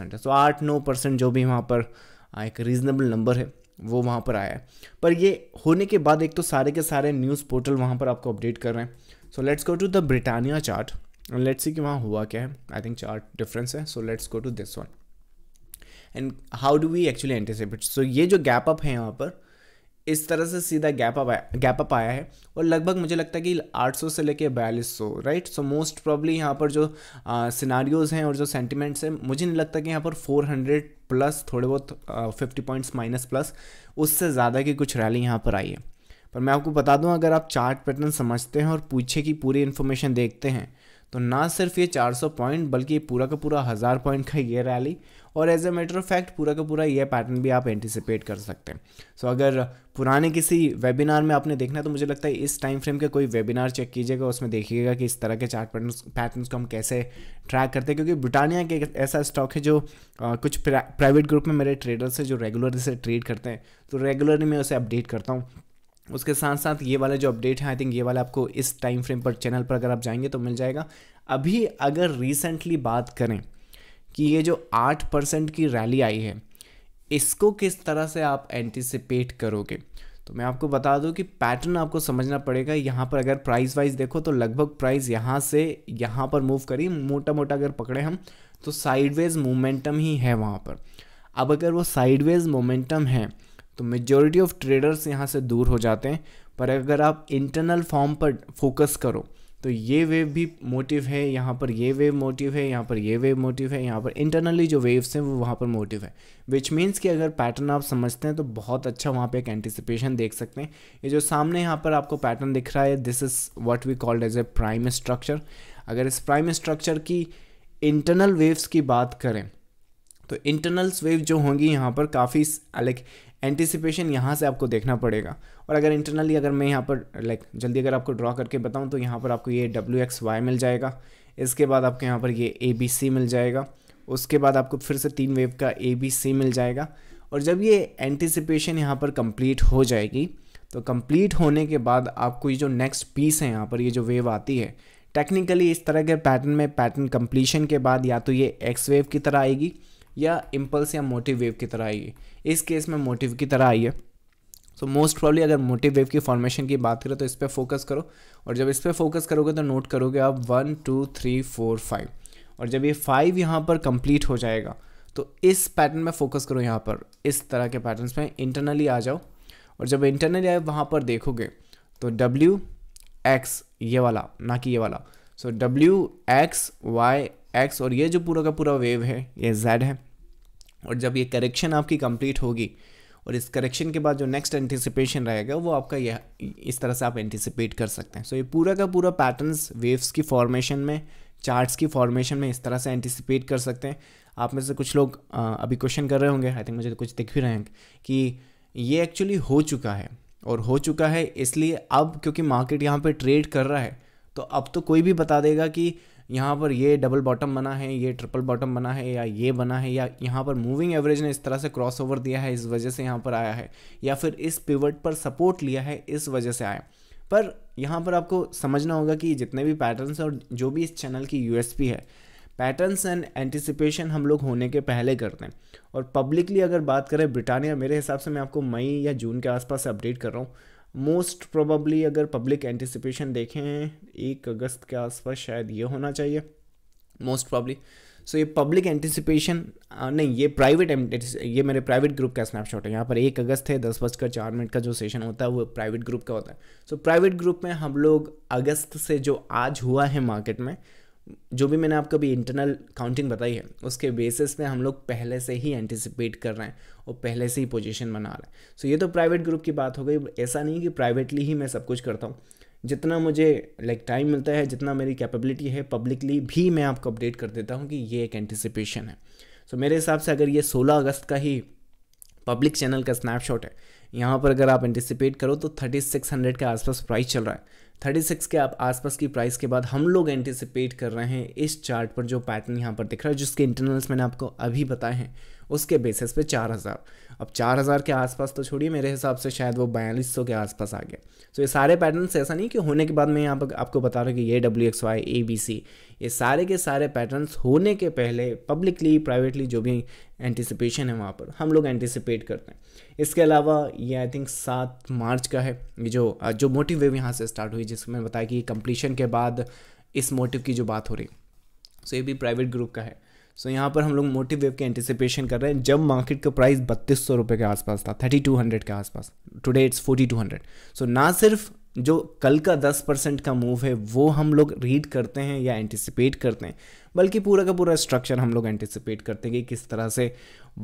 Percent है सो तो आठ नौ परसेंट जो भी वहाँ पर एक रीज़नेबल नंबर है वो वहाँ पर आया है पर ये होने के बाद एक तो सारे के सारे न्यूज़ पोर्टल वहाँ पर आपको अपडेट कर रहे हैं so let's go to the Britannia chart let's see कि वहाँ हुआ क्या है आई थिंक चार्ट डिफरेंस है so let's go to this one and how do we actually anticipate so ये जो गैप अप है यहाँ पर इस तरह से सीधा गैप अप गैप अप आया है और लगभग मुझे लगता है कि 800 से लेके बयालीस सौ राइट सो मोस्ट प्रॉब्ली यहाँ पर जो सिनारियोज़ हैं और जो सेंटिमेंट्स हैं मुझे नहीं लगता कि यहाँ पर 400 प्लस थोड़े बहुत फिफ्टी पॉइंट्स माइनस प्लस उससे ज़्यादा की कुछ रैली यहाँ पर आई है पर मैं आपको बता दूँ अगर आप चार्ट पैटर्न समझते हैं और पूछे की पूरी इन्फॉर्मेशन देखते हैं तो ना सिर्फ ये 400 पॉइंट बल्कि पूरा का पूरा हज़ार पॉइंट का ये रैली और as a matter of fact पूरा का पूरा ये पैटर्न भी आप एंटिसिपेट कर सकते हैं सो so, अगर पुराने किसी वेबिनार में आपने देखना तो मुझे लगता है इस टाइम फ्रेम का कोई वेबिनार चेक कीजिएगा उसमें देखिएगा कि इस तरह के चार्ट पैटर्न को हम कैसे ट्रैक करते हैं क्योंकि ब्रिटानिया के ऐसा स्टॉक है जो आ, कुछ प्राइवेट ग्रुप में मेरे ट्रेडर्स है जो रेगुलर से ट्रेड करते हैं तो रेगुलरली मैं उसे अपडेट करता हूँ उसके साथ साथ ये वाला जो अपडेट है आई थिंक ये वाला आपको इस टाइम फ्रेम पर चैनल पर अगर आप जाएंगे तो मिल जाएगा अभी अगर रिसेंटली बात करें कि ये जो आठ परसेंट की रैली आई है इसको किस तरह से आप एंटिसिपेट करोगे तो मैं आपको बता दूं कि पैटर्न आपको समझना पड़ेगा यहाँ पर अगर प्राइस वाइज देखो तो लगभग प्राइस यहाँ से यहाँ पर मूव करी मोटा मोटा अगर पकड़े हम तो साइडवेज मोमेंटम ही है वहाँ पर अब अगर वो साइडवेज मोमेंटम है तो मेजोरिटी ऑफ ट्रेडर्स यहाँ से दूर हो जाते हैं पर अगर आप इंटरनल फॉर्म पर फोकस करो तो ये वेव भी मोटिव है यहाँ पर ये वेव मोटिव है यहाँ पर ये वेव मोटिव है यहाँ पर इंटरनली जो वेव्स हैं वो वहाँ पर मोटिव है विच मीन्स कि अगर पैटर्न आप समझते हैं तो बहुत अच्छा वहाँ पे एक एंटिसिपेशन देख सकते हैं ये जो सामने यहाँ पर आपको पैटर्न दिख रहा है this is what we called as a prime structure अगर इस प्राइम स्ट्रक्चर की इंटरनल वेव्स की बात करें तो इंटरनल्स वेव जो होंगी यहाँ पर काफ़ी लाइक एंटिसिपेशन यहाँ से आपको देखना पड़ेगा और अगर इंटरनली अगर मैं यहाँ पर लाइक जल्दी अगर आपको ड्रॉ करके बताऊँ तो यहाँ पर आपको ये डब्ल्यू एक्स वाई मिल जाएगा इसके बाद आपको यहाँ पर ये ए बी सी मिल जाएगा उसके बाद आपको फिर से तीन वेव का ए बी सी मिल जाएगा और जब ये एंटिसिपेशन यहाँ पर कंप्लीट हो जाएगी तो कंप्लीट होने के बाद आपको ये जो नेक्स्ट पीस है यहाँ पर ये जो वेव आती है टेक्निकली इस तरह के पैटर्न में पैटर्न कंप्लीशन के बाद या तो ये एक्स वेव की तरह आएगी या इम्पल्स या मोटिव वेव की तरह आई इस केस में मोटिव की तरह आई है सो मोस्ट प्रॉब्ली अगर मोटिव वेव की फॉर्मेशन की बात करें तो इस पर फोकस करो और जब इस पर फोकस करोगे तो नोट करोगे आप one two three four five और जब ये फाइव यहाँ पर कंप्लीट हो जाएगा तो इस पैटर्न में फोकस करो यहाँ पर इस तरह के पैटर्न्स में इंटरनली आ जाओ और जब इंटरनली आए वहाँ पर देखोगे तो डब्ल्यू एक्स ये वाला ना कि ये वाला so W X Y X और ये जो पूरा का पूरा वेव है ये जेड है और जब ये करेक्शन आपकी कंप्लीट होगी और इस करेक्शन के बाद जो नेक्स्ट एंटिसिपेशन रहेगा वो आपका यह इस तरह से आप एंटिसिपेट कर सकते हैं सो so, ये पूरा का पूरा पैटर्न्स वेव्स की फॉर्मेशन में चार्ट्स की फॉर्मेशन में इस तरह से एंटिसिपेट कर सकते हैं आप में से कुछ लोग आ, अभी क्वेश्चन कर रहे होंगे आई थिंक मुझे तो कुछ दिख भी रहे हैं कि ये एक्चुअली हो चुका है और हो चुका है इसलिए अब क्योंकि मार्केट यहाँ पर ट्रेड कर रहा है तो अब तो कोई भी बता देगा कि यहाँ पर ये डबल बॉटम बना है ये ट्रिपल बॉटम बना है या ये बना है या यहाँ पर मूविंग एवरेज ने इस तरह से क्रॉस ओवर दिया है इस वजह से यहाँ पर आया है या फिर इस पिवट पर सपोर्ट लिया है इस वजह से आया पर यहाँ पर आपको समझना होगा कि जितने भी पैटर्न और जो भी इस चैनल की यू है पैटर्नस एंड एंटिसिपेशन हम लोग होने के पहले करते हैं और पब्लिकली अगर बात करें ब्रिटानिया मेरे हिसाब से मैं आपको मई या जून के आसपास अपडेट कर रहा हूँ मोस्ट प्रोबली अगर पब्लिक एंटिसिपेशन देखें एक अगस्त के आसपास शायद ये होना चाहिए मोस्ट प्रॉब्ली सो ये पब्लिक एंटिसिपेशन नहीं ये प्राइवेट ये मेरे प्राइवेट ग्रुप का स्नैपशॉट है यहाँ पर एक अगस्त है दस बजकर चार मिनट का जो सेशन होता है वो प्राइवेट ग्रुप का होता है सो प्राइवेट ग्रुप में हम लोग अगस्त से जो आज हुआ है मार्केट में जो भी मैंने आपको अभी इंटरनल काउंटिंग बताई है उसके बेसिस पे हम लोग पहले से ही एंटिसिपेट कर रहे हैं और पहले से ही पोजीशन बना रहे हैं सो so ये तो प्राइवेट ग्रुप की बात हो गई ऐसा नहीं कि प्राइवेटली ही मैं सब कुछ करता हूँ जितना मुझे लाइक like, टाइम मिलता है जितना मेरी कैपेबिलिटी है पब्लिकली भी मैं आपको अपडेट कर देता हूँ कि ये एक एंटिसिपेशन है सो so, मेरे हिसाब से अगर ये सोलह अगस्त का ही पब्लिक चैनल का स्नैपशॉट है यहाँ पर अगर आप एंटिसिपेट करो तो हंड्रेड के आसपास प्राइस चल रहा है थर्टी सिक्स के आप आसपास की प्राइस के बाद हम लोग एंटिसिपेट कर रहे हैं इस चार्ट पर जो पैटर्न यहाँ पर दिख रहा है जिसके इंटरनल्स मैंने आपको अभी बताए हैं उसके बेसिस पे चार हज़ार अब चार हज़ार के आसपास तो छोड़िए मेरे हिसाब से शायद वो बयालीस सौ के आसपास आ गया तो ये सारे पैटर्न्स ऐसा नहीं कि होने के बाद मैं यहाँ पर आपको बता रहा हूँ कि ये W X Y A B C ये सारे के सारे पैटर्न्स होने के पहले पब्लिकली प्राइवेटली जो भी एंटिसिपेशन है वहाँ पर हम लोग एंटिसिपेट करते हैं इसके अलावा ये आई थिंक सात मार्च का है ये जो जो मोटिव वेव यहाँ से स्टार्ट हुई जिसको मैंने बताया कि कंप्लीशन के बाद इस मोटिव की जो बात हो रही सो तो so, ये भी प्राइवेट ग्रुप का है सो so, यहाँ पर हम लोग मोटिव वेव के एंटिसिपेशन कर रहे हैं जब मार्केट का प्राइस बत्तीस सौ रुपये के आसपास था थर्टी टू हंड्रेड के आसपास today it's forty two hundred so ना सिर्फ जो कल का दस परसेंट का मूव है वो हम लोग रीड करते हैं या एंटिसिपेट करते हैं बल्कि पूरा का पूरा स्ट्रक्चर हम लोग एंटिसिपेट करते हैं कि किस तरह से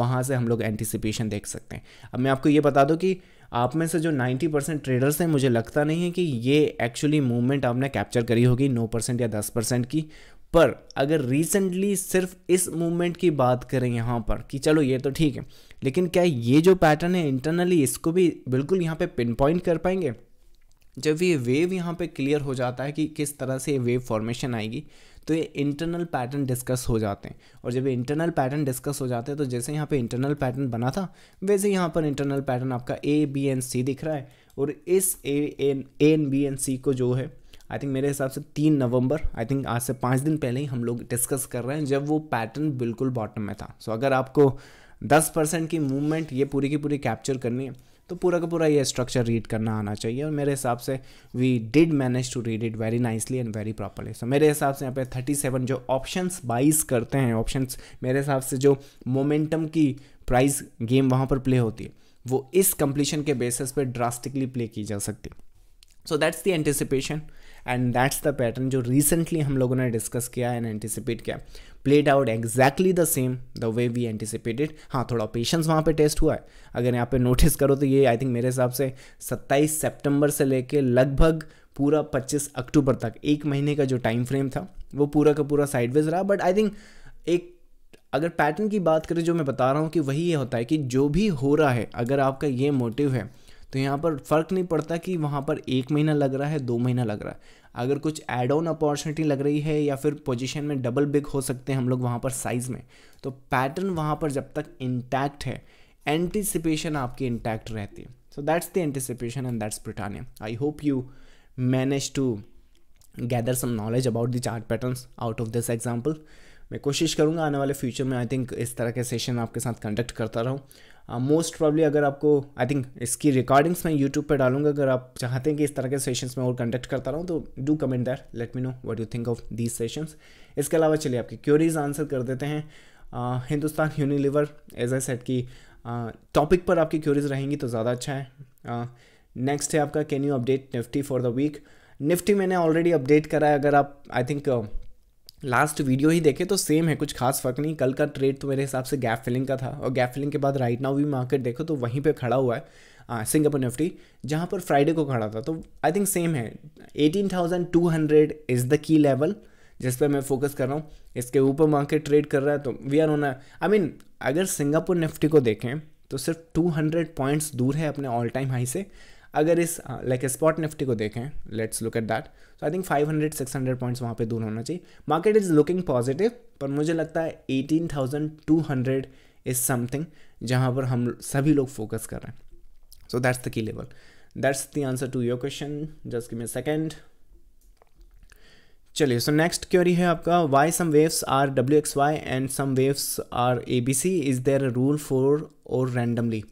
वहाँ से हम लोग एंटिसिपेशन देख सकते हैं अब मैं आपको ये बता दूँ कि आप में से जो 90 परसेंट ट्रेडर्स हैं मुझे लगता नहीं है कि ये एक्चुअली मूवमेंट आपने कैप्चर करी होगी 9 परसेंट या 10 परसेंट की पर अगर रिसेंटली सिर्फ इस मूवमेंट की बात करें यहाँ पर कि चलो ये तो ठीक है लेकिन क्या ये जो पैटर्न है इंटरनली इसको भी बिल्कुल यहाँ पे पिन पॉइंट कर पाएंगे जब ये वेव यहाँ पे क्लियर हो जाता है कि किस तरह से ये वेव फॉर्मेशन आएगी तो ये इंटरनल पैटर्न डिस्कस हो जाते हैं और जब ये इंटरनल पैटर्न डिस्कस हो जाते हैं तो जैसे यहाँ पे इंटरनल पैटर्न बना था वैसे यहाँ पर इंटरनल पैटर्न आपका ए बी एंड सी दिख रहा है और इस A N A N B and C को जो है आई थिंक मेरे हिसाब से तीन नवंबर आई थिंक आज से पाँच दिन पहले ही हम लोग डिस्कस कर रहे हैं जब वो पैटर्न बिल्कुल बॉटम में था सो so, अगर आपको दस परसेंट की मूवमेंट ये पूरी की पूरी कैप्चर करनी है तो पूरा का पूरा ये स्ट्रक्चर रीड करना आना चाहिए और मेरे हिसाब से we did manage to read it very nicely and very properly so मेरे हिसाब से यहाँ पे थर्टी सेवन जो ऑप्शंस बाइस करते हैं ऑप्शंस मेरे हिसाब से जो मोमेंटम की प्राइस गेम वहाँ पर प्ले होती है वो इस कंप्लीशन के बेसिस पे ड्रास्टिकली प्ले की जा सकती है so that's the anticipation and that's the pattern जो रिसेंटली हम लोगों ने डिस्कस किया एंड एंटिसिपेट किया played out exactly the same the way we anticipated हाँ थोड़ा पेशेंस वहाँ पे टेस्ट हुआ है अगर यहाँ पे नोटिस करो तो ये आई थिंक मेरे हिसाब से 27 सितंबर से लेके लगभग पूरा 25 अक्टूबर तक एक महीने का जो टाइम फ्रेम था वो पूरा का पूरा साइडवेज रहा बट आई थिंक एक अगर पैटर्न की बात करें जो मैं बता रहा हूँ कि वही ये होता है कि जो भी हो रहा है अगर आपका ये मोटिव है तो यहाँ पर फ़र्क नहीं पड़ता कि वहाँ पर एक महीना लग रहा है दो महीना लग रहा है अगर कुछ एड ऑन अपॉर्चुनिटी लग रही है या फिर पोजीशन में डबल बिग हो सकते हैं हम लोग वहाँ पर साइज़ में तो पैटर्न वहाँ पर जब तक इंटैक्ट है एंटिसिपेशन आपकी इंटैक्ट रहती है so that's the anticipation and that's Britannia I hope you manage to gather some knowledge about the chart pattern out of this example मैं कोशिश करूँगा आने वाले फ्यूचर में आई थिंक इस तरह के सेशन आपके साथ कंडक्ट करता रहूँ मोस्ट uh, प्रॉब्ली अगर आपको आई थिंक इसकी रिकॉर्डिंग्स मैं यूट्यूब पर डालूंगा अगर आप चाहते हैं कि इस तरह के सेशंस में और कंडक्ट करता रहूँ तो do comment that let me know what you think of these sessions इसके अलावा चलिए आपकी क्यूरीज आंसर कर देते हैं uh, Hindustan Unilever as I set की टॉपिक uh, पर आपकी क्यूरीज रहेंगी तो ज़्यादा अच्छा है नेक्स्ट uh, है आपका can you update Nifty for the week Nifty मैंने ऑलरेडी अपडेट करा है अगर आप आई थिंक लास्ट वीडियो ही देखे तो सेम है कुछ खास फर्क नहीं कल का ट्रेड तो मेरे हिसाब से गैप फिलिंग का था और गैप फिलिंग के बाद राइट नाउ भी मार्केट देखो तो वहीं पे खड़ा हुआ है सिंगापुर निफ्टी जहाँ पर फ्राइडे को खड़ा था तो आई थिंक सेम है 18,200 इज़ द की लेवल जिस पर मैं फोकस कर रहा हूँ इसके ऊपर मार्केट ट्रेड कर रहा है तो we are on I mean अगर सिंगापुर निफ्टी को देखें तो सिर्फ हंड्रेड पॉइंट्स दूर है अपने ऑल टाइम हाई से अगर इस लाइक स्पॉट निफ्टी को देखें let's look at that so I think 500 600 points वहाँ पे दूर होना चाहिए मार्केट इज़ लुकिंग पॉजिटिव पर मुझे लगता है 18,200 इज़ समथिंग जहाँ पर हम सभी लोग फोकस कर रहे हैं so that's the key level that's the answer to your question just may second चलिए सो नेक्स्ट क्वेरी है आपका why some waves are W X Y and some waves are A B C is there rule for or randomly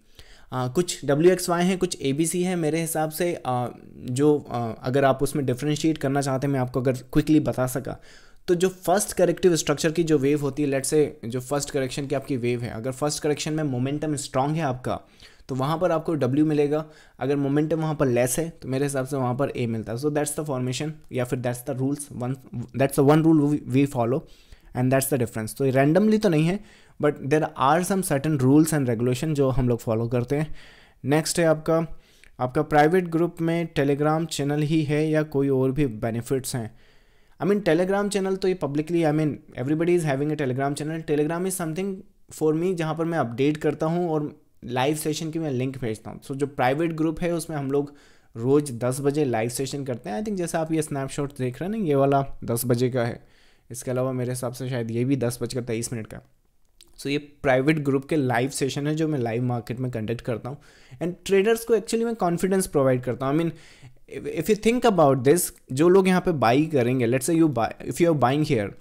आ, कुछ W X Y हैं कुछ ए B C है मेरे हिसाब से आ, जो आ, अगर आप उसमें डिफ्रेंशिएट करना चाहते हैं मैं आपको अगर क्विकली बता सका तो जो फर्स्ट करेक्टिव स्ट्रक्चर की जो वेव होती है लेट से जो फर्स्ट करेक्शन की आपकी वेव है अगर फर्स्ट करेक्शन में मोमेंटम स्ट्रांग है आपका तो वहाँ पर आपको W मिलेगा अगर मोमेंटम वहाँ पर लेस है तो मेरे हिसाब से वहाँ पर A मिलता है सो दैट्स द फॉर्मेशन या फिर that's the rules one that's the one rule we follow and that's the difference तो रैंडमली तो नहीं है but there are some certain rules and regulation जो हम लोग फॉलो करते हैं नेक्स्ट है आपका आपका प्राइवेट ग्रुप में टेलीग्राम चैनल ही है या कोई और भी बेनिफिट्स हैं आई मीन टेलीग्राम चैनल तो ये publicly I mean everybody is having a Telegram channel Telegram is something for me जहाँ पर मैं अपडेट करता हूँ और लाइव सेशन की मैं लिंक भेजता हूँ सो so, जो प्राइवेट ग्रुप है उसमें हम लोग रोज़ दस बजे लाइव सेशन करते हैं आई थिंक जैसा आप ये स्नैपशॉट देख रहे हैं ना ये वाला दस बजे का है इसके अलावा मेरे हिसाब से शायद ये भी दस बजकर तेईस मिनट का सो so, ये प्राइवेट ग्रुप के लाइव सेशन है जो मैं लाइव मार्केट में कंडक्ट करता हूँ एंड ट्रेडर्स को एक्चुअली मैं कॉन्फिडेंस प्रोवाइड करता हूँ I mean if you think about this जो लोग यहाँ पे बाई करेंगे let's you buy if you are buying here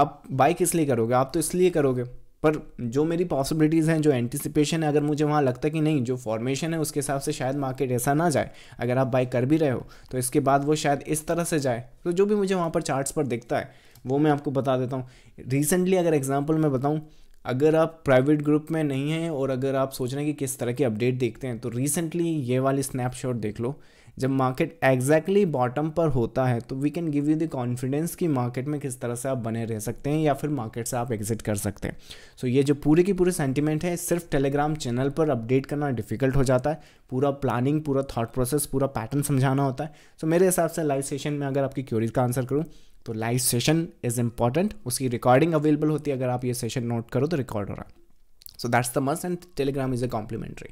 आप बाई किस लिए करोगे आप तो इसलिए करोगे पर जो मेरी पॉसिबिलिटीज़ हैं जो एंटिसिपेशन है अगर मुझे वहाँ लगता है कि नहीं जो फॉर्मेशन है उसके हिसाब से शायद मार्केट ऐसा ना जाए अगर आप बाई कर भी रहे हो तो इसके बाद वो शायद इस तरह से जाए तो जो भी मुझे वहाँ पर चार्ट्स पर दिखता है वो मैं आपको बता देता हूँ रिसेंटली अगर एग्जाम्पल मैं बताऊँ अगर आप प्राइवेट ग्रुप में नहीं हैं और अगर आप सोच रहे हैं कि किस तरह के अपडेट देखते हैं तो रिसेंटली ये वाली स्नैपशॉट देख लो जब मार्केट एग्जैक्टली बॉटम पर होता है तो we can give you the confidence कि मार्केट में किस तरह से आप बने रह सकते हैं या फिर मार्केट से आप एग्जिट कर सकते हैं सो so ये जो पूरे की पूरे सेंटिमेंट है सिर्फ टेलीग्राम चैनल पर अपडेट करना डिफिकल्ट हो जाता है पूरा प्लानिंग पूरा थाट प्रोसेस पूरा पैटर्न समझाना होता है सो so मेरे हिसाब से लाइव सेशन में अगर आपकी क्यूरीज का आंसर करूँ तो लाइव सेशन इज इंपॉर्टेंट उसकी रिकॉर्डिंग अवेलेबल होती है अगर आप ये सेशन नोट करो तो रिकॉर्ड हो रहा so that's the must and Telegram is a complimentary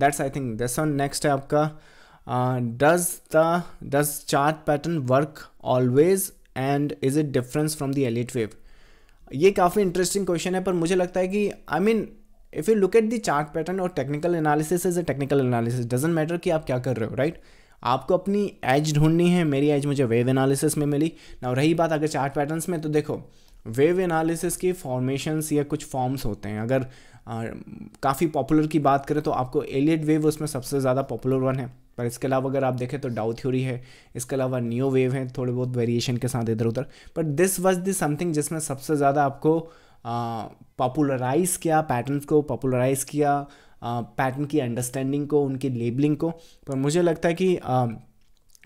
that's I think this one next है आपका does the does chart pattern work always and is it difference from the Elliott wave ये काफ़ी interesting question है पर मुझे लगता है कि I mean if you look at the chart pattern or technical analysis is a technical analysis doesn't matter कि आप क्या कर रहे हो राइट right? आपको अपनी एज ढूंढनी है मेरी एज मुझे वेव एनालिसिस में मिली ना रही बात अगर चार्ट पैटर्न्स में तो देखो वेव एनालिसिस की फॉर्मेशंस या कुछ फॉर्म्स होते हैं अगर काफ़ी पॉपुलर की बात करें तो आपको एलियट वेव उसमें सबसे ज़्यादा पॉपुलर वन है पर इसके अलावा अगर आप देखें तो डाउ थ्योरी है इसके अलावा न्यू वेव है थोड़े बहुत वेरिएशन के साथ इधर उधर but this was the something जिसमें सबसे ज़्यादा आपको पॉपुलराइज़ किया पैटर्न्स को पॉपुलराइज़ किया पैटर्न की अंडरस्टैंडिंग को उनकी लेबलिंग को पर मुझे लगता है कि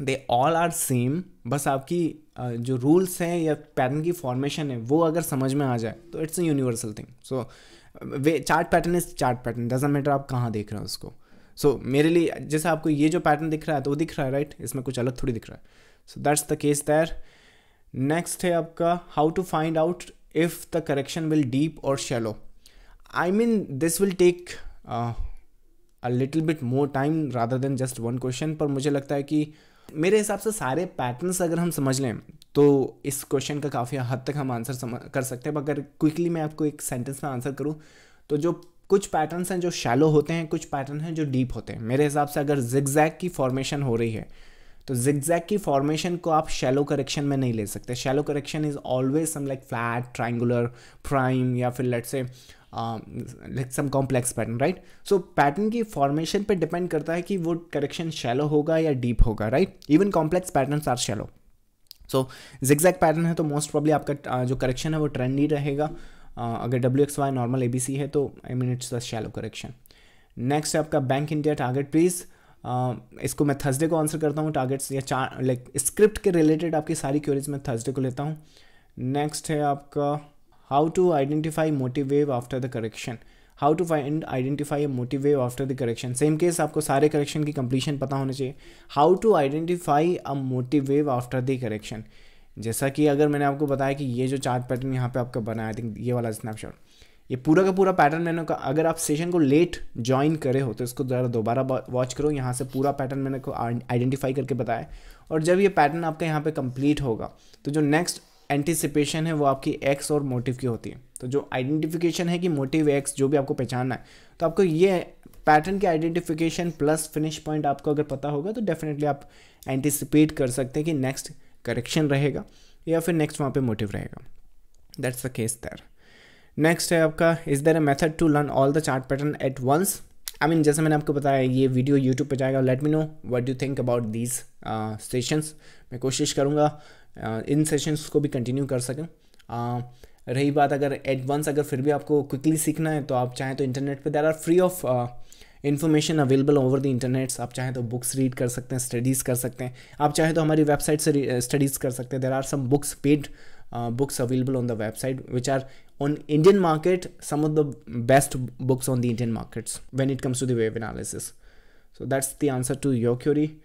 दे ऑल आर सेम बस आपकी uh, जो रूल्स हैं या पैटर्न की फॉर्मेशन है वो अगर समझ में आ जाए तो it's a universal thing so way chart pattern is chart pattern doesn't matter आप कहाँ देख रहे हैं उसको सो so, मेरे लिए जैसे आपको ये जो पैटर्न दिख रहा है तो वो दिख रहा है राइट right? इसमें कुछ अलग थोड़ी दिख रहा है so that's the case there next है आपका how to find out if the correction will deep or shallow I mean this will take a little bit more time rather than just one question पर मुझे लगता है कि मेरे हिसाब से सारे पैटर्न्स अगर हम समझ लें तो इस क्वेश्चन का काफ़ी हद तक हम आंसर समझ कर सकते हैं अगर क्विकली मैं आपको एक सेंटेंस में आंसर करूँ तो जो कुछ पैटर्न्स हैं जो शैलो होते हैं कुछ पैटर्न हैं जो डीप होते हैं मेरे हिसाब से अगर जिगजैग की फॉर्मेशन हो रही है तो जिगजैग की फॉर्मेशन को आप शैलो करेक्शन में नहीं ले सकते shallow correction is always some like flat triangular prime या फिर let say like some complex pattern right so pattern की फॉर्मेशन पे डिपेंड करता है कि वो करेक्शन शैलो होगा या डीप होगा right even complex pattern are shallow so zigzag pattern है तो मोस्ट प्रॉब्ली आपका uh, जो करेक्शन है वो ट्रेंड ही रहेगा uh, अगर W X Y normal A B C है तो I mean it's the shallow correction next है आपका bank India target please Um, इसको मैं थर्सडे को आंसर करता हूँ टारगेट्स या चार लाइक स्क्रिप्ट के रिलेटेड आपकी सारी क्वेरीज मैं थर्सडे को लेता हूँ नेक्स्ट है आपका how to identify motive wave after the correction how to find identify motive wave after the correction same case आपको सारे करेक्शन की कंप्लीशन पता होना चाहिए how to identify a motive wave after the correction जैसा कि अगर मैंने आपको बताया कि ये जो चार्ट पैटर्न यहाँ पे आपका बना आई थिंक ये वाला स्नैपशॉट ये पूरा का पूरा पैटर्न मैंने का अगर आप सेशन को लेट ज्वाइन करे हो तो इसको ज़रा दोबारा वॉच करो यहाँ से पूरा पैटर्न मैंने को आइडेंटिफाई करके बताया और जब ये पैटर्न आपका यहाँ पे कंप्लीट होगा तो जो नेक्स्ट एंटिसिपेशन है वो आपकी एक्स और मोटिव की होती है तो जो आइडेंटिफिकेशन है कि मोटिव एक्स जो भी आपको पहचानना है तो आपको ये पैटर्न के आइडेंटिफिकेशन प्लस फिनिश पॉइंट आपको अगर पता होगा तो डेफिनेटली आप एंटिसिपेट कर सकते हैं कि नेक्स्ट करेक्शन रहेगा या फिर नेक्स्ट वहाँ पे मोटिव रहेगा that's the case there next है आपका is there a method to learn all the chart pattern at once I mean जैसे मैंने आपको बताया ये वीडियो यूट्यूब पे जाएगा let me know what you think about these sessions मैं कोशिश करूँगा uh, इन सेशंस को भी कंटिन्यू कर सकें uh, रही बात अगर एट वंस अगर फिर भी आपको क्विकली सीखना है तो आप चाहें तो इंटरनेट पर there are free of information available over the internets आप चाहें तो बुक्स रीड कर सकते हैं स्टडीज़ कर सकते हैं आप चाहें तो हमारी वेबसाइट से स्टडीज़ uh, कर सकते हैं there are some books paid uh, books available on the website which are on indian market some of the best books on the indian markets when it comes to the wave analysis so that's the answer to your query